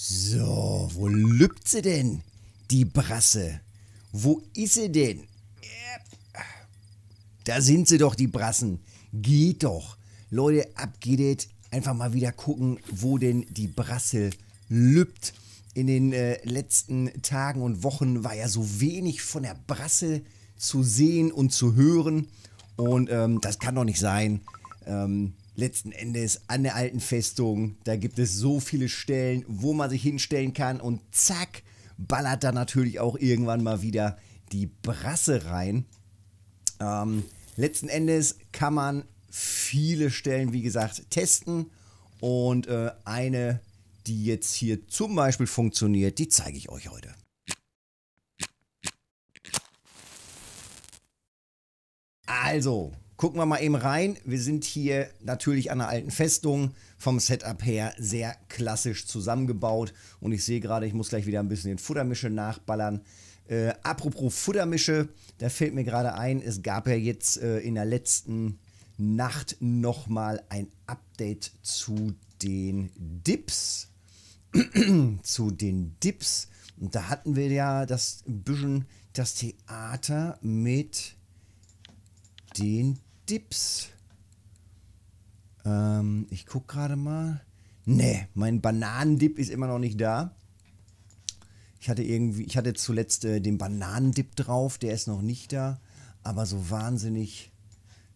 So, wo lübt sie denn, die Brasse? Wo ist sie denn? Äh, da sind sie doch, die Brassen. Geht doch. Leute, ab geht it. Einfach mal wieder gucken, wo denn die Brasse lübt. In den äh, letzten Tagen und Wochen war ja so wenig von der Brasse zu sehen und zu hören. Und ähm, das kann doch nicht sein. Ähm, letzten Endes an der alten Festung. Da gibt es so viele Stellen, wo man sich hinstellen kann und zack, ballert da natürlich auch irgendwann mal wieder die Brasse rein. Ähm, letzten Endes kann man viele Stellen, wie gesagt, testen und äh, eine, die jetzt hier zum Beispiel funktioniert, die zeige ich euch heute. Also, Gucken wir mal eben rein. Wir sind hier natürlich an einer alten Festung, vom Setup her sehr klassisch zusammengebaut. Und ich sehe gerade, ich muss gleich wieder ein bisschen den Futtermische nachballern. Äh, apropos Futtermische, da fällt mir gerade ein, es gab ja jetzt äh, in der letzten Nacht nochmal ein Update zu den Dips. zu den Dips. Und da hatten wir ja das ein bisschen das Theater mit den Dips. Ähm, ich gucke gerade mal. Nee, mein Bananendip ist immer noch nicht da. Ich hatte irgendwie, ich hatte zuletzt äh, den Bananendip drauf, der ist noch nicht da. Aber so wahnsinnig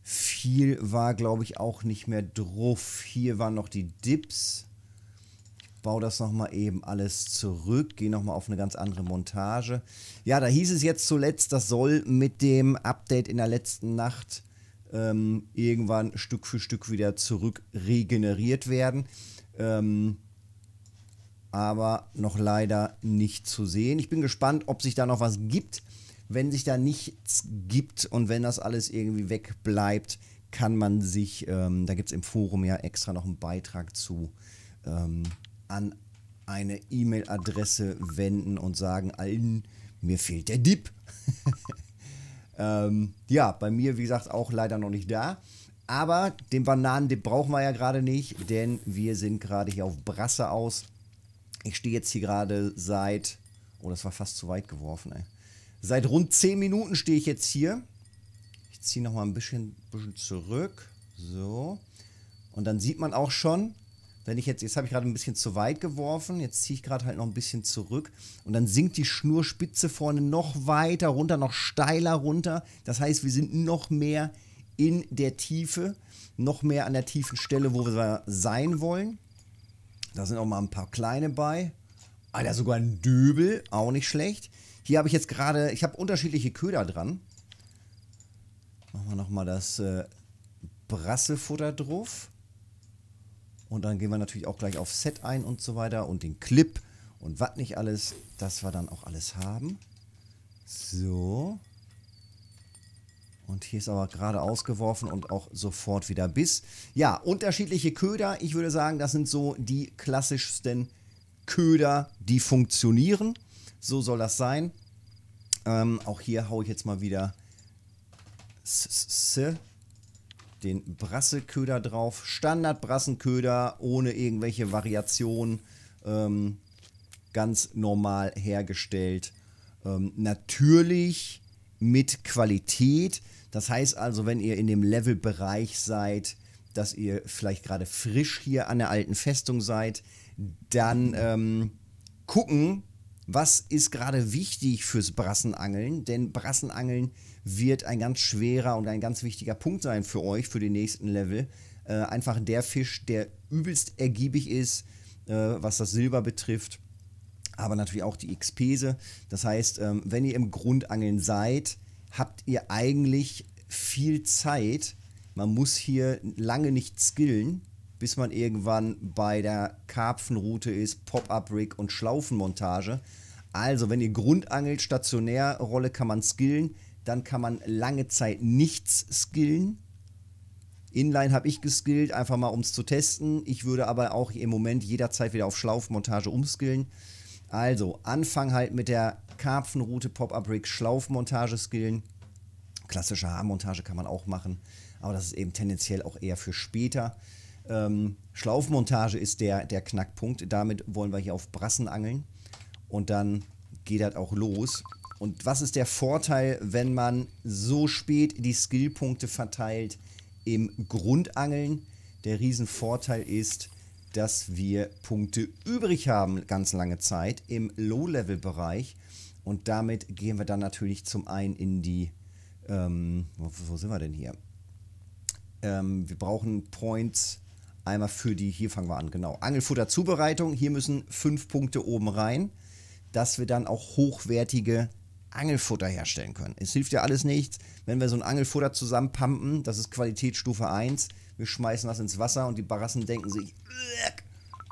viel war, glaube ich, auch nicht mehr drauf. Hier waren noch die Dips. Ich baue das nochmal eben alles zurück, gehe nochmal auf eine ganz andere Montage. Ja, da hieß es jetzt zuletzt, das soll mit dem Update in der letzten Nacht ähm, irgendwann Stück für Stück wieder zurück regeneriert werden. Ähm, aber noch leider nicht zu sehen. Ich bin gespannt, ob sich da noch was gibt. Wenn sich da nichts gibt und wenn das alles irgendwie wegbleibt, kann man sich, ähm, da gibt es im Forum ja extra noch einen Beitrag zu, ähm, an eine E-Mail-Adresse wenden und sagen allen, mir fehlt der Dip. Ähm, ja, bei mir, wie gesagt, auch leider noch nicht da. Aber den Bananendip brauchen wir ja gerade nicht, denn wir sind gerade hier auf Brasse aus. Ich stehe jetzt hier gerade seit. Oh, das war fast zu weit geworfen, ey. Seit rund 10 Minuten stehe ich jetzt hier. Ich ziehe nochmal ein bisschen, bisschen zurück. So. Und dann sieht man auch schon, wenn ich jetzt, jetzt habe ich gerade ein bisschen zu weit geworfen, jetzt ziehe ich gerade halt noch ein bisschen zurück und dann sinkt die Schnurspitze vorne noch weiter runter, noch steiler runter. Das heißt, wir sind noch mehr in der Tiefe, noch mehr an der tiefen Stelle, wo wir sein wollen. Da sind auch mal ein paar kleine bei. Alter, sogar ein Döbel, auch nicht schlecht. Hier habe ich jetzt gerade, ich habe unterschiedliche Köder dran. Machen wir nochmal das äh, Brassefutter drauf. Und dann gehen wir natürlich auch gleich auf Set ein und so weiter und den Clip und was nicht alles, dass wir dann auch alles haben. So. Und hier ist aber gerade ausgeworfen und auch sofort wieder Biss. Ja, unterschiedliche Köder. Ich würde sagen, das sind so die klassischsten Köder, die funktionieren. So soll das sein. Ähm, auch hier haue ich jetzt mal wieder S den Brasseköder drauf. Standard Brassenköder ohne irgendwelche Variationen. Ähm, ganz normal hergestellt. Ähm, natürlich mit Qualität. Das heißt also, wenn ihr in dem Levelbereich seid, dass ihr vielleicht gerade frisch hier an der alten Festung seid, dann ähm, gucken, was ist gerade wichtig fürs Brassenangeln? Denn Brassenangeln wird ein ganz schwerer und ein ganz wichtiger Punkt sein für euch, für den nächsten Level. Äh, einfach der Fisch, der übelst ergiebig ist, äh, was das Silber betrifft, aber natürlich auch die Xpese. Das heißt, ähm, wenn ihr im Grundangeln seid, habt ihr eigentlich viel Zeit. Man muss hier lange nicht skillen, bis man irgendwann bei der Karpfenroute ist, Pop-Up-Rig und Schlaufenmontage. Also, wenn ihr Grundangelt, Stationärrolle kann man skillen, dann kann man lange Zeit nichts skillen. Inline habe ich geskillt, einfach mal um es zu testen. Ich würde aber auch im Moment jederzeit wieder auf Schlaufmontage umskillen. Also, Anfang halt mit der Karpfenroute Pop-Up Rig Schlaufmontage skillen. Klassische Haarmontage kann man auch machen, aber das ist eben tendenziell auch eher für später. Ähm, Schlaufmontage ist der, der Knackpunkt. Damit wollen wir hier auf Brassen angeln. Und dann geht das auch los. Und was ist der Vorteil, wenn man so spät die Skillpunkte verteilt im Grundangeln? Der Riesenvorteil ist, dass wir Punkte übrig haben ganz lange Zeit im Low-Level-Bereich. Und damit gehen wir dann natürlich zum einen in die... Ähm, wo, wo sind wir denn hier? Ähm, wir brauchen Points Einmal für die, hier fangen wir an, genau. Angelfutterzubereitung. Hier müssen fünf Punkte oben rein, dass wir dann auch hochwertige Angelfutter herstellen können. Es hilft ja alles nichts, wenn wir so ein Angelfutter zusammenpumpen. Das ist Qualitätsstufe 1. Wir schmeißen das ins Wasser und die Barassen denken sich,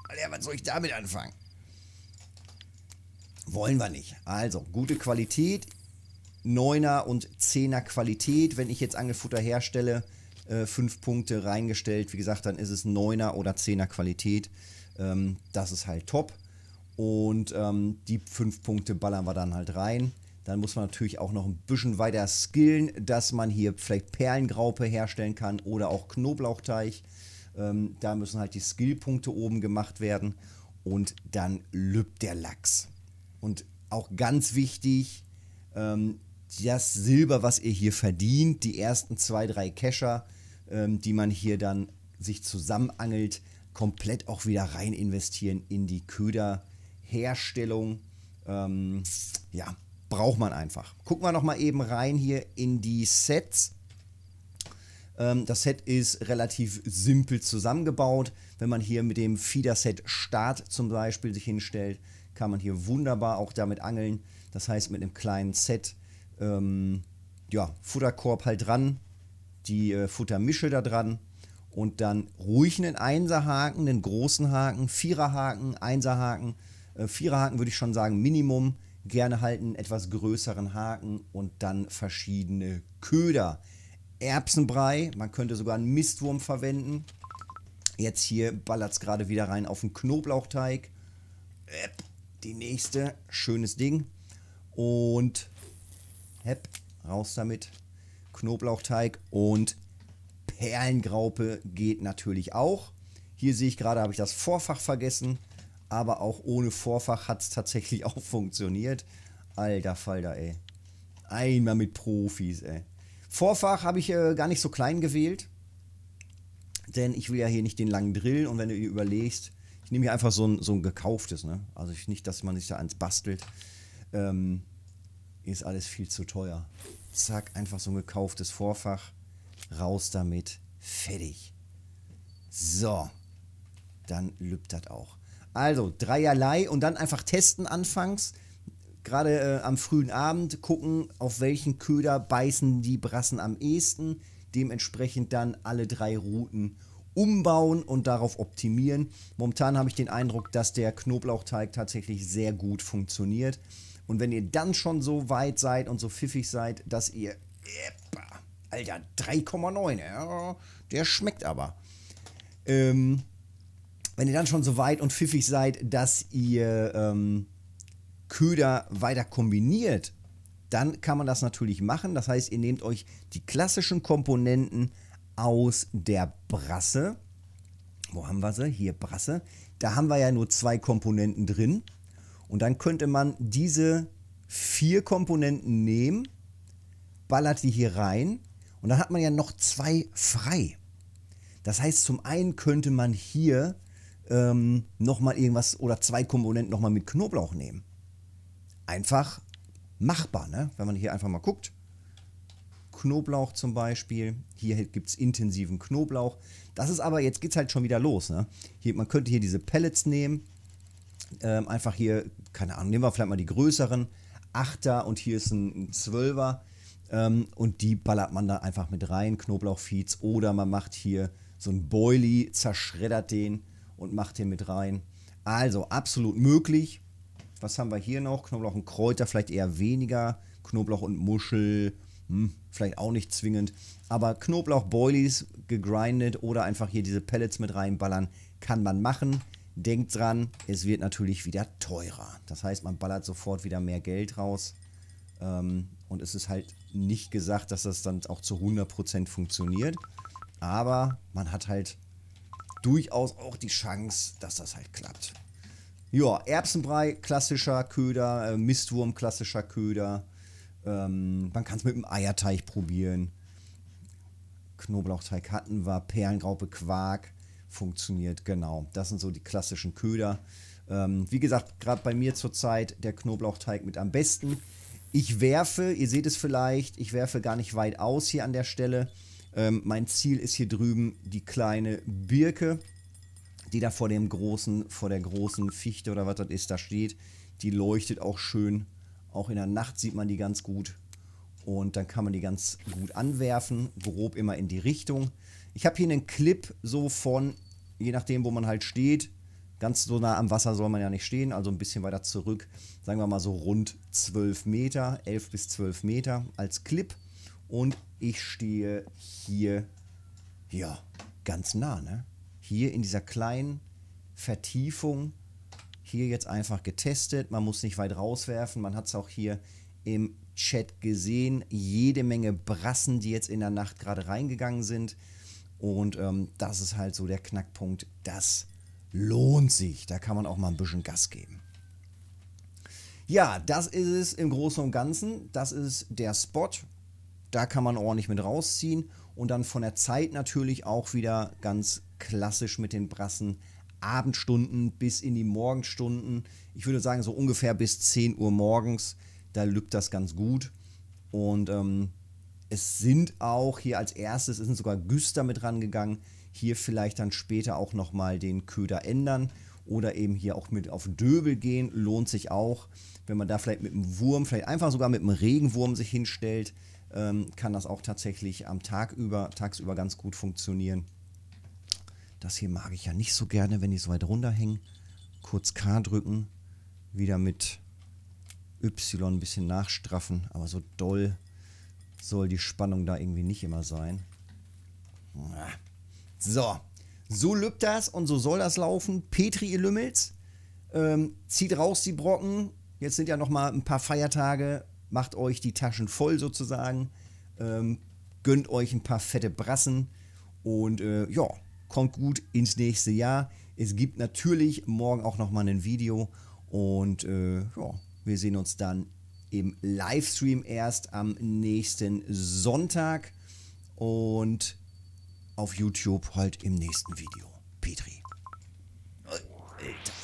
Alter, was soll ich damit anfangen? Wollen wir nicht. Also, gute Qualität, 9er und 10er Qualität. Wenn ich jetzt Angelfutter herstelle, äh, fünf Punkte reingestellt. Wie gesagt, dann ist es 9er oder 10er Qualität. Ähm, das ist halt top. Und ähm, die fünf Punkte ballern wir dann halt rein. Dann muss man natürlich auch noch ein bisschen weiter skillen, dass man hier vielleicht Perlengraupe herstellen kann oder auch Knoblauchteich. Ähm, da müssen halt die Skillpunkte oben gemacht werden. Und dann lübt der Lachs. Und auch ganz wichtig, ähm, das Silber, was ihr hier verdient, die ersten zwei, drei Kescher, ähm, die man hier dann sich zusammenangelt, komplett auch wieder rein investieren in die Köderherstellung. Ähm, ja, braucht man einfach. Gucken wir nochmal eben rein hier in die Sets. Ähm, das Set ist relativ simpel zusammengebaut. Wenn man hier mit dem Feeder-Set Start zum Beispiel sich hinstellt, kann man hier wunderbar auch damit angeln. Das heißt, mit einem kleinen Set, ähm, ja, Futterkorb halt dran, die äh, Futtermische da dran und dann ruhig einen Einserhaken, einen großen Haken, Viererhaken, Einserhaken. Äh, Viererhaken würde ich schon sagen, Minimum. Gerne halt einen etwas größeren Haken und dann verschiedene Köder. Erbsenbrei, man könnte sogar einen Mistwurm verwenden. Jetzt hier ballert es gerade wieder rein auf den Knoblauchteig. Äpp, die nächste, schönes Ding. Und hepp, raus damit. Knoblauchteig und Perlengraupe geht natürlich auch. Hier sehe ich gerade, habe ich das Vorfach vergessen, aber auch ohne Vorfach hat es tatsächlich auch funktioniert. Alter Falter, ey. Einmal mit Profis, ey. Vorfach habe ich äh, gar nicht so klein gewählt, denn ich will ja hier nicht den langen Drill und wenn du dir überlegst, ich nehme hier einfach so ein, so ein gekauftes, ne? Also ich, nicht, dass man sich da eins bastelt. Ähm, ist alles viel zu teuer. Zack, einfach so ein gekauftes Vorfach, raus damit, fertig. So, dann lübt das auch. Also, dreierlei und dann einfach testen anfangs. Gerade äh, am frühen Abend gucken, auf welchen Köder beißen die Brassen am ehesten. Dementsprechend dann alle drei Routen umbauen und darauf optimieren. Momentan habe ich den Eindruck, dass der Knoblauchteig tatsächlich sehr gut funktioniert. Und wenn ihr dann schon so weit seid und so pfiffig seid, dass ihr... Epa, Alter, 3,9. Ja, der schmeckt aber. Ähm, wenn ihr dann schon so weit und pfiffig seid, dass ihr ähm, Köder weiter kombiniert, dann kann man das natürlich machen. Das heißt, ihr nehmt euch die klassischen Komponenten aus der Brasse. Wo haben wir sie? Hier Brasse. Da haben wir ja nur zwei Komponenten drin. Und dann könnte man diese vier Komponenten nehmen, ballert die hier rein und dann hat man ja noch zwei frei. Das heißt, zum einen könnte man hier ähm, nochmal irgendwas oder zwei Komponenten nochmal mit Knoblauch nehmen. Einfach machbar, ne? wenn man hier einfach mal guckt. Knoblauch zum Beispiel. Hier gibt es intensiven Knoblauch. Das ist aber, jetzt geht es halt schon wieder los. Ne? Hier, man könnte hier diese Pellets nehmen, ähm, einfach hier, keine Ahnung, nehmen wir vielleicht mal die größeren. Achter und hier ist ein Zwölfer. Ähm, und die ballert man da einfach mit rein, Knoblauchfeeds. Oder man macht hier so ein Boilie, zerschreddert den und macht den mit rein. Also absolut möglich. Was haben wir hier noch? Knoblauch und Kräuter, vielleicht eher weniger. Knoblauch und Muschel, hm, vielleicht auch nicht zwingend. Aber Knoblauch-Boilies gegrindet oder einfach hier diese Pellets mit reinballern, kann man machen. Denkt dran, es wird natürlich wieder teurer. Das heißt, man ballert sofort wieder mehr Geld raus. Ähm, und es ist halt nicht gesagt, dass das dann auch zu 100% funktioniert. Aber man hat halt durchaus auch die Chance, dass das halt klappt. Ja, Erbsenbrei, klassischer Köder, äh, Mistwurm, klassischer Köder. Ähm, man kann es mit einem Eierteig probieren. Knoblauchteig hatten wir, Perlengraupe, Quark funktioniert. Genau, das sind so die klassischen Köder. Ähm, wie gesagt, gerade bei mir zurzeit der Knoblauchteig mit am besten. Ich werfe, ihr seht es vielleicht, ich werfe gar nicht weit aus hier an der Stelle. Ähm, mein Ziel ist hier drüben die kleine Birke, die da vor dem großen, vor der großen Fichte oder was das ist, da steht. Die leuchtet auch schön. Auch in der Nacht sieht man die ganz gut und dann kann man die ganz gut anwerfen, grob immer in die Richtung. Ich habe hier einen Clip so von, je nachdem wo man halt steht, ganz so nah am Wasser soll man ja nicht stehen, also ein bisschen weiter zurück, sagen wir mal so rund 12 Meter, 11 bis 12 Meter als Clip und ich stehe hier, ja, ganz nah, ne? Hier in dieser kleinen Vertiefung, hier jetzt einfach getestet, man muss nicht weit rauswerfen, man hat es auch hier im Chat gesehen. Jede Menge Brassen, die jetzt in der Nacht gerade reingegangen sind. Und ähm, das ist halt so der Knackpunkt. Das lohnt sich. Da kann man auch mal ein bisschen Gas geben. Ja, das ist es im Großen und Ganzen. Das ist der Spot. Da kann man ordentlich mit rausziehen. Und dann von der Zeit natürlich auch wieder ganz klassisch mit den Brassen. Abendstunden bis in die Morgenstunden. Ich würde sagen, so ungefähr bis 10 Uhr morgens da lügt das ganz gut. Und ähm, es sind auch hier als erstes, es sind sogar Güster mit rangegangen. Hier vielleicht dann später auch nochmal den Köder ändern oder eben hier auch mit auf Döbel gehen, lohnt sich auch. Wenn man da vielleicht mit einem Wurm, vielleicht einfach sogar mit einem Regenwurm sich hinstellt, ähm, kann das auch tatsächlich am Tag über, tagsüber ganz gut funktionieren. Das hier mag ich ja nicht so gerne, wenn die so weit runterhängen. Kurz K drücken, wieder mit Y ein bisschen nachstraffen, aber so doll soll die Spannung da irgendwie nicht immer sein. So, so lübt das und so soll das laufen. Petri, ihr Lümmels, ähm, zieht raus die Brocken. Jetzt sind ja noch mal ein paar Feiertage. Macht euch die Taschen voll sozusagen. Ähm, gönnt euch ein paar fette Brassen. Und äh, ja, kommt gut ins nächste Jahr. Es gibt natürlich morgen auch noch mal ein Video. Und äh, ja, wir sehen uns dann im Livestream erst am nächsten Sonntag und auf YouTube halt im nächsten Video. Petri. Alter.